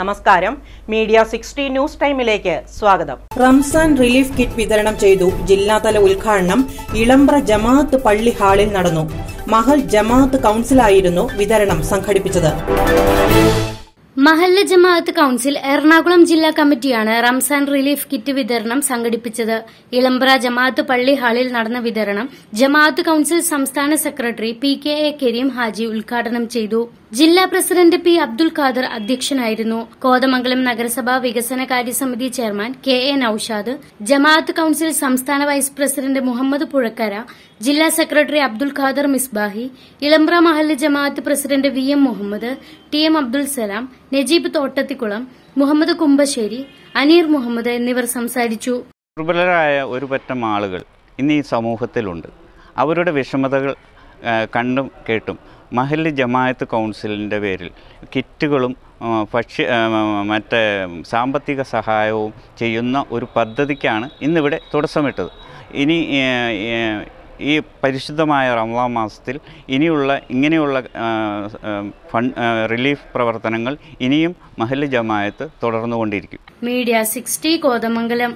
നമസ്കാരം media sixty news ടൈമിലേക്ക് സ്വാഗതം റംസാൻ റിലീഫ് കിറ്റ് വിതരണം ചെയ്തു ജില്ലാതല ഉദ്ഘാടനം ഇളംബ്ര ജമാഅത്ത് പള്ളി ഹാളിൽ നടന്നു മഹൽ ജമാഅത്ത് കൗൺസിലായിരുന്നു വിതരണം സംഘടിപ്പിച്ചത് മഹല്ല ജമാഅത്ത് കൌൺസിൽ എറണാകുളം ജില്ലാ കമ്മിറ്റിയാണ് റംസാൻ റിലീഫ് കിറ്റ് വിതരണം സംഘടിപ്പിച്ചത് ഇളംബ്ര ജമാഅത്ത് പള്ളി ഹാളിൽ നടന്ന വിതരണം ജമാഅത്ത് കൌൺസിൽ സംസ്ഥാന secretary P K A Kareem Haji ഉദ്ഘാടനം ചെയ്തു ജില്ലാ പ്രസിഡന്റ് പി അബ്ദുൽ ഖാദർ അധ്യക്ഷനായിരുന്നു കോതമംഗലം നഗരസഭാ വികസനകാര്യ സമിതി chairman K A Noushad Jamaath council സംസ്ഥാന വൈസ് പ്രസിഡന്റ് മുഹമ്മദ് പുഴക്കര ജില്ലാ സെക്രട്ടറി അബ്ദുൽ ഖാദർ മിസ്ബാഹി ഇളംബ്ര മഹല്ല് ജമാഅത്ത് president V M Muhammad T M Abdul Salam Najeeb Thottathikulam Muhammad Kumbassery Aneer Muhammad എന്നിവർ സംസാരിച്ചു ദുർബലരായ ഒരു പറ്റം ആളുകൾ ഇന്ന് ഈ സമൂഹത്തിലുണ്ട് അവരുടെ വിഷമതകൾ കണ്ടും കേട്ടും മഹല്ല് ജമായത്ത് കൗൺസിലിൻ്റെ പേരിൽ കിറ്റുകളും ഭക്ഷ്യ മറ്റേ സാമ്പത്തിക സഹായവും ചെയ്യുന്ന ഒരു പദ്ധതിക്കാണ് ഇന്നിവിടെ തുടക്കമിട്ടത് ഇനി ഈ പരിശുദ്ധമായ റംലാൻ മാസത്തിൽ ഇനിയുള്ള ഇങ്ങനെയുള്ള ഫണ്ട് റിലീഫ് പ്രവർത്തനങ്ങൾ ഇനിയും മഹല്ല് ജമായത്ത് തുടർന്നുകൊണ്ടിരിക്കും മീഡിയ സിക്സ്റ്റി കോതമംഗലം